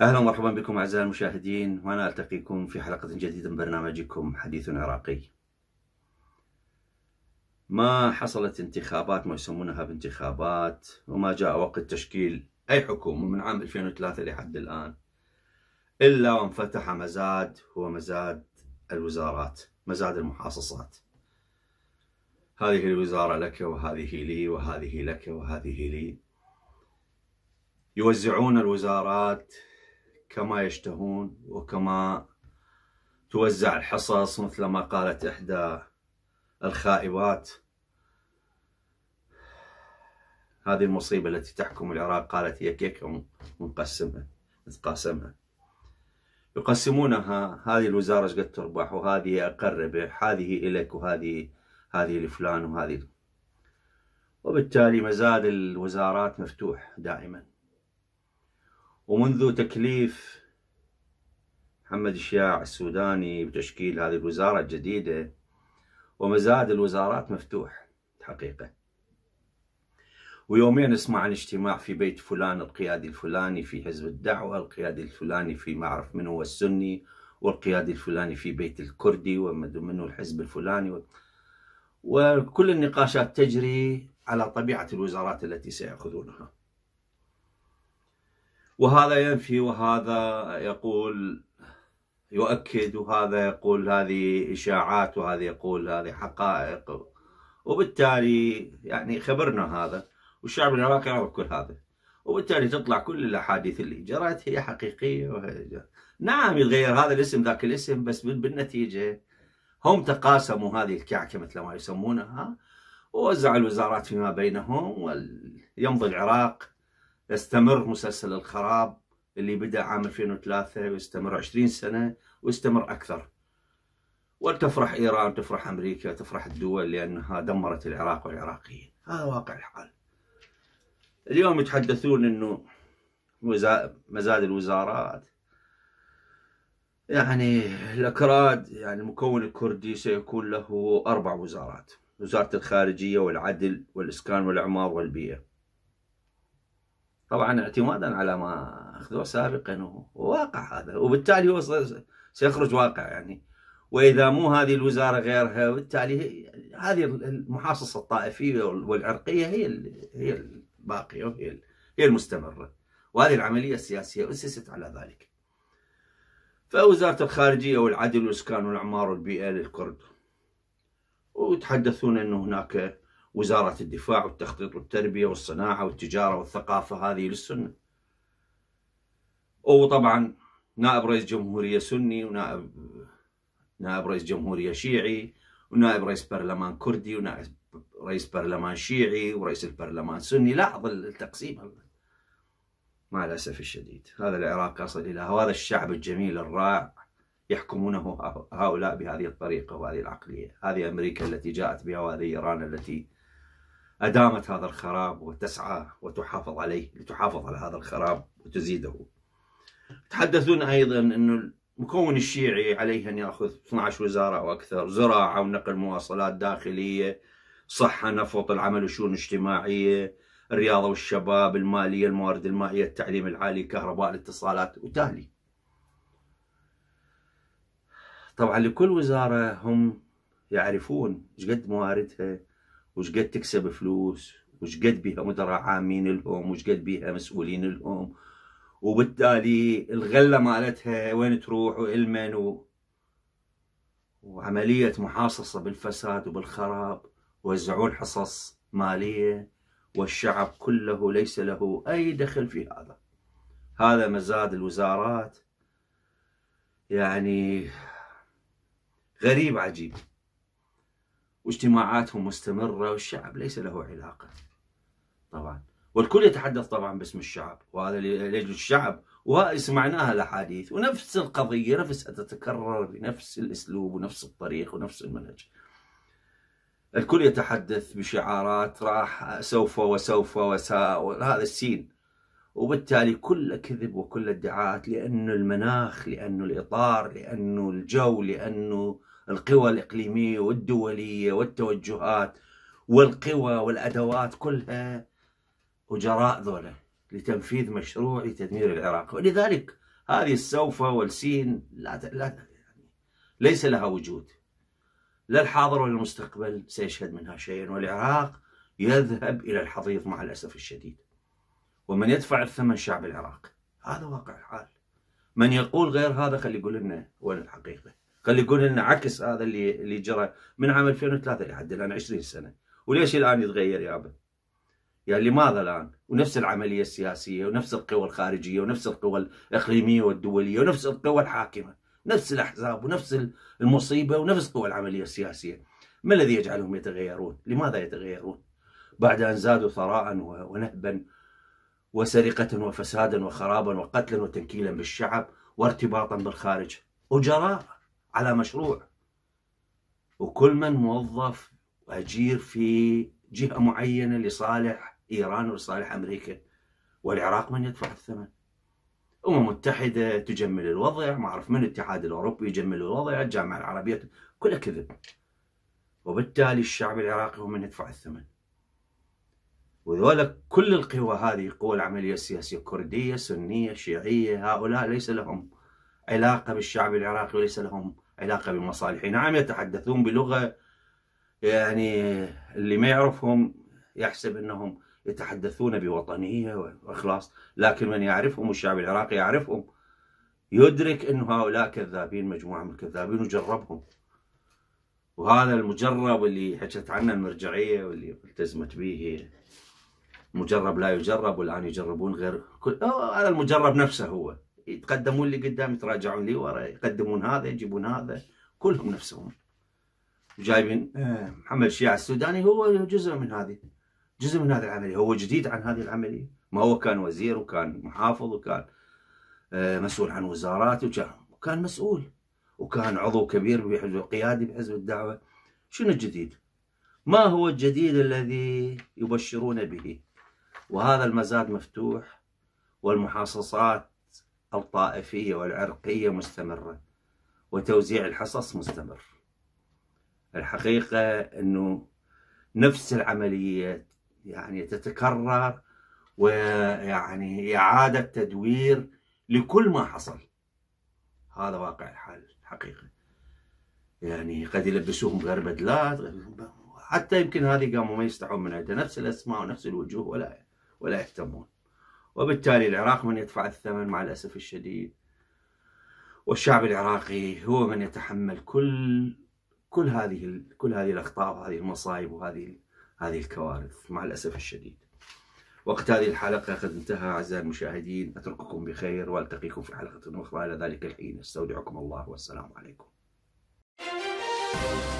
اهلا ومرحبا بكم اعزائي المشاهدين وانا التقيكم في حلقه جديده من برنامجكم حديث عراقي. ما حصلت انتخابات ما يسمونها بانتخابات وما جاء وقت تشكيل أي حكومة من عام 2003 لحد الآن إلا وانفتح مزاد هو مزاد الوزارات مزاد المحاصصات هذه الوزارة لك وهذه لي وهذه لك وهذه لي يوزعون الوزارات كما يشتهون وكما توزع الحصص مثل ما قالت إحدى الخائبات هذه المصيبة التي تحكم العراق قالت هي كيكة ونقسمها نتقاسمها يقسمونها هذه الوزارة قد تربح وهذه أقرب هذه إليك وهذه هذه لفلان وهذه وبالتالي مزاد الوزارات مفتوح دائما ومنذ تكليف محمد الشياع السوداني بتشكيل هذه الوزارة الجديدة ومزاد الوزارات مفتوح حقيقة ويومين نسمع عن اجتماع في بيت فلان القيادي الفلاني في حزب الدعوة القيادي الفلاني في ما أعرف من هو السني والقيادي الفلاني في بيت الكردي ومنه الحزب الفلاني و... وكل النقاشات تجري على طبيعة الوزارات التي سيأخذونها وهذا ينفي وهذا يقول يؤكد وهذا يقول هذه إشاعات وهذا يقول هذه حقائق وبالتالي يعني خبرنا هذا والشعب العراقي يعرف كل هذا وبالتالي تطلع كل الاحاديث اللي جرت هي حقيقيه وهي جرت. نعم يتغير هذا الاسم ذاك الاسم بس بالنتيجه هم تقاسموا هذه الكعكه مثل ما يسمونها ووزعوا الوزارات فيما بينهم ويمضي العراق يستمر مسلسل الخراب اللي بدا عام 2003 ويستمر 20 سنه ويستمر اكثر وتفرح ايران تفرح امريكا تفرح الدول لانها دمرت العراق والعراقيين هذا واقع الحال اليوم يتحدثون انه مزاد الوزارات يعني الاكراد يعني المكون الكردي سيكون له اربع وزارات وزاره الخارجيه والعدل والاسكان والاعمار والبيئه طبعا اعتمادا على ما اخذوه سابقا وواقع واقع هذا وبالتالي هو سيخرج واقع يعني واذا مو هذه الوزاره غيرها بالتالي هذه المحاصصه الطائفيه والعرقيه هي هي باقية وهي هي المستمرة وهذه العملية السياسية أسست على ذلك فوزارة الخارجية والعدل والإسكان والأعمار والبيئة للكرد ويتحدثون انه هناك وزارة الدفاع والتخطيط والتربية والصناعة والتجارة والثقافة هذه للسنة وطبعا نائب رئيس جمهورية سني ونائب نائب رئيس جمهورية شيعي ونائب رئيس برلمان كردي ونائب رئيس برلمان شيعي ورئيس البرلمان سني لاحظ التقسيم مع الأسف الشديد هذا العراق أصل إلى هذا الشعب الجميل الرائع يحكمونه هؤلاء بهذه الطريقة وهذه العقلية هذه أمريكا التي جاءت بها وهذه إيران التي أدامت هذا الخراب وتسعى وتحافظ عليه لتحافظ على هذا الخراب وتزيده تحدثون أيضا أنه المكون الشيعي عليه أن يأخذ 12 وزارة أو أكثر زراعة ونقل مواصلات داخلية صحة نفط العمل والشؤون الاجتماعية الرياضة والشباب المالية الموارد المائية التعليم العالي الكهرباء الاتصالات وتالي طبعا لكل وزارة هم يعرفون شقد مواردها وشقد تكسب فلوس وشقد بيها مدراء عامين لهم وشقد بيها مسؤولين لهم وبالتالي الغله مالتها وين تروح والمن و... وعمليه محاصصه بالفساد وبالخراب وزعون حصص مالية والشعب كله ليس له أي دخل في هذا هذا مزاد الوزارات يعني غريب عجيب واجتماعاتهم مستمرة والشعب ليس له علاقة طبعا والكل يتحدث طبعا باسم الشعب وهذا لاجل الشعب وسمعناها الاحاديث ونفس القضيه نفس تتكرر بنفس الاسلوب ونفس الطريق ونفس المنهج الكل يتحدث بشعارات راح سوف وسوف وساء هذا السين وبالتالي كل كذب وكل ادعاءات لأنه المناخ لأنه الإطار لأنه الجو لأنه القوى الإقليمية والدولية والتوجهات والقوى والأدوات كلها أجراء ذولا لتنفيذ مشروع لتدمير العراق ولذلك هذه السوف والسين لا, لا يعني ليس لها وجود لا الحاضر ولا المستقبل سيشهد منها شيئا والعراق يذهب إلى الحضيض مع الأسف الشديد ومن يدفع الثمن شعب العراق هذا واقع الحال من يقول غير هذا خلي يقول لنا وين الحقيقة خلي يقول لنا عكس هذا اللي اللي جرى من عام 2003 لحد الآن 20 سنة وليش الآن يتغير يابا يعني لماذا الآن ونفس العملية السياسية ونفس القوى الخارجية ونفس القوى الإقليمية والدولية ونفس القوى الحاكمة نفس الأحزاب ونفس المصيبة ونفس قوى العملية السياسية ما الذي يجعلهم يتغيرون؟ لماذا يتغيرون؟ بعد أن زادوا ثراء ونهبا وسرقة وفسادا وخرابا وقتلا وتنكيلا بالشعب وارتباطا بالخارج أجراء على مشروع وكل من موظف أجير في جهة معينة لصالح إيران ولصالح أمريكا والعراق من يدفع الثمن الامم المتحده تجمل الوضع ما اعرف من الاتحاد الاوروبي يجمل الوضع الجامعه العربيه كلها كذب وبالتالي الشعب العراقي هو من يدفع الثمن وذولا كل القوى هذه قوى العمليه السياسيه كرديه سنيه شيعيه هؤلاء ليس لهم علاقه بالشعب العراقي وليس لهم علاقه بمصالحه نعم يتحدثون بلغه يعني اللي ما يعرفهم يحسب انهم يتحدثون بوطنية وإخلاص لكن من يعرفهم الشعب العراقي يعرفهم يدرك أن هؤلاء كذابين مجموعة من الكذابين وجربهم وهذا المجرب اللي حكت عنه المرجعية واللي التزمت به مجرب لا يجرب والآن يجربون غير كل... هذا المجرب نفسه هو يتقدمون اللي قدام يتراجعون لي ورا يقدمون هذا يجيبون هذا كلهم نفسهم جايبين آه. محمد الشيعة السوداني هو جزء من هذه جزء من هذه العمليه هو جديد عن هذه العمليه ما هو كان وزير وكان محافظ وكان آه، مسؤول عن وزارات وكان مسؤول وكان عضو كبير بحزب قيادي بحزب الدعوه شنو الجديد؟ ما هو الجديد الذي يبشرون به؟ وهذا المزاد مفتوح والمحاصصات الطائفيه والعرقيه مستمره وتوزيع الحصص مستمر. الحقيقه انه نفس العمليه يعني تتكرر ويعني إعادة تدوير لكل ما حصل هذا واقع الحال الحقيقة يعني قد يلبسوهم غير بدلات حتى يمكن هذه قاموا ما يستحون من عندها نفس الأسماء ونفس الوجوه ولا ولا يهتمون وبالتالي العراق من يدفع الثمن مع الأسف الشديد والشعب العراقي هو من يتحمل كل كل هذه كل هذه الأخطاء وهذه المصايب وهذه هذه الكوارث مع الأسف الشديد وقت هذه الحلقة قد انتهى أعزائي المشاهدين أترككم بخير وألتقيكم في حلقة أخرى إلى ذلك الحين استودعكم الله والسلام عليكم